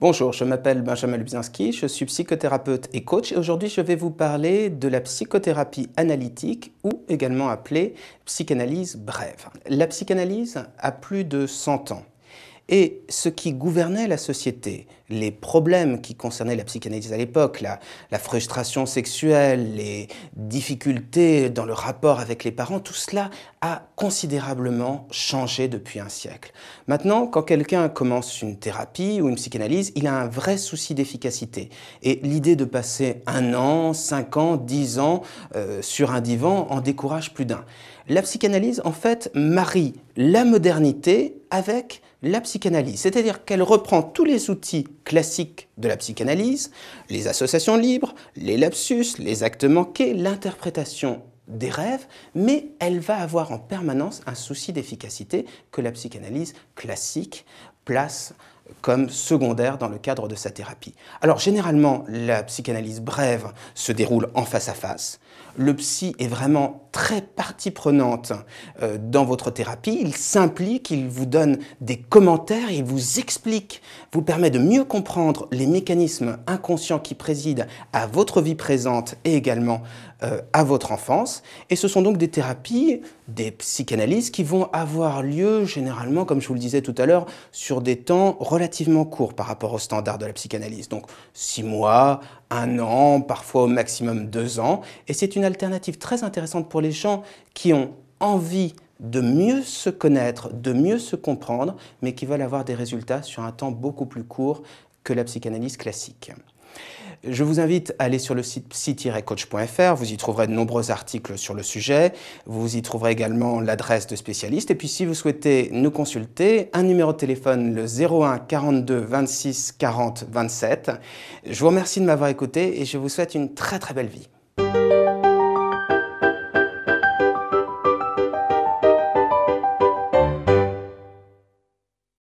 Bonjour, je m'appelle Benjamin Lubzinski, je suis psychothérapeute et coach et aujourd'hui je vais vous parler de la psychothérapie analytique ou également appelée psychanalyse brève. La psychanalyse a plus de 100 ans. Et ce qui gouvernait la société, les problèmes qui concernaient la psychanalyse à l'époque, la, frustration sexuelle, les difficultés dans le rapport avec les parents, tout cela a considérablement changé depuis un siècle. Maintenant, quand quelqu'un commence une thérapie ou une psychanalyse, il a un vrai souci d'efficacité. Et l'idée de passer un an, cinq ans, dix ans euh, sur un divan en décourage plus d'un. La psychanalyse, en fait, marie la modernité avec la psychanalyse, c'est-à-dire qu'elle reprend tous les outils classiques de la psychanalyse, les associations libres, les lapsus, les actes manqués, l'interprétation des rêves, mais elle va avoir en permanence un souci d'efficacité que la psychanalyse classique place comme secondaire dans le cadre de sa thérapie. Alors généralement, la psychanalyse brève se déroule en face à face. Le psy est vraiment très partie prenante euh, dans votre thérapie. Il s'implique, il vous donne des commentaires, il vous explique, vous permet de mieux comprendre les mécanismes inconscients qui président à votre vie présente et également euh, à votre enfance. Et ce sont donc des thérapies, des psychanalyses qui vont avoir lieu généralement, comme je vous le disais tout à l'heure, sur des temps relativement courts par rapport aux standards de la psychanalyse. Donc six mois, un an, parfois au maximum deux ans. Et c'est une alternative très intéressante pour les gens qui ont envie de mieux se connaître, de mieux se comprendre, mais qui veulent avoir des résultats sur un temps beaucoup plus court que la psychanalyse classique. Je vous invite à aller sur le site psy-coach.fr, vous y trouverez de nombreux articles sur le sujet, vous y trouverez également l'adresse de spécialistes. et puis si vous souhaitez nous consulter, un numéro de téléphone, le 01 42 26 40 27. Je vous remercie de m'avoir écouté et je vous souhaite une très très belle vie.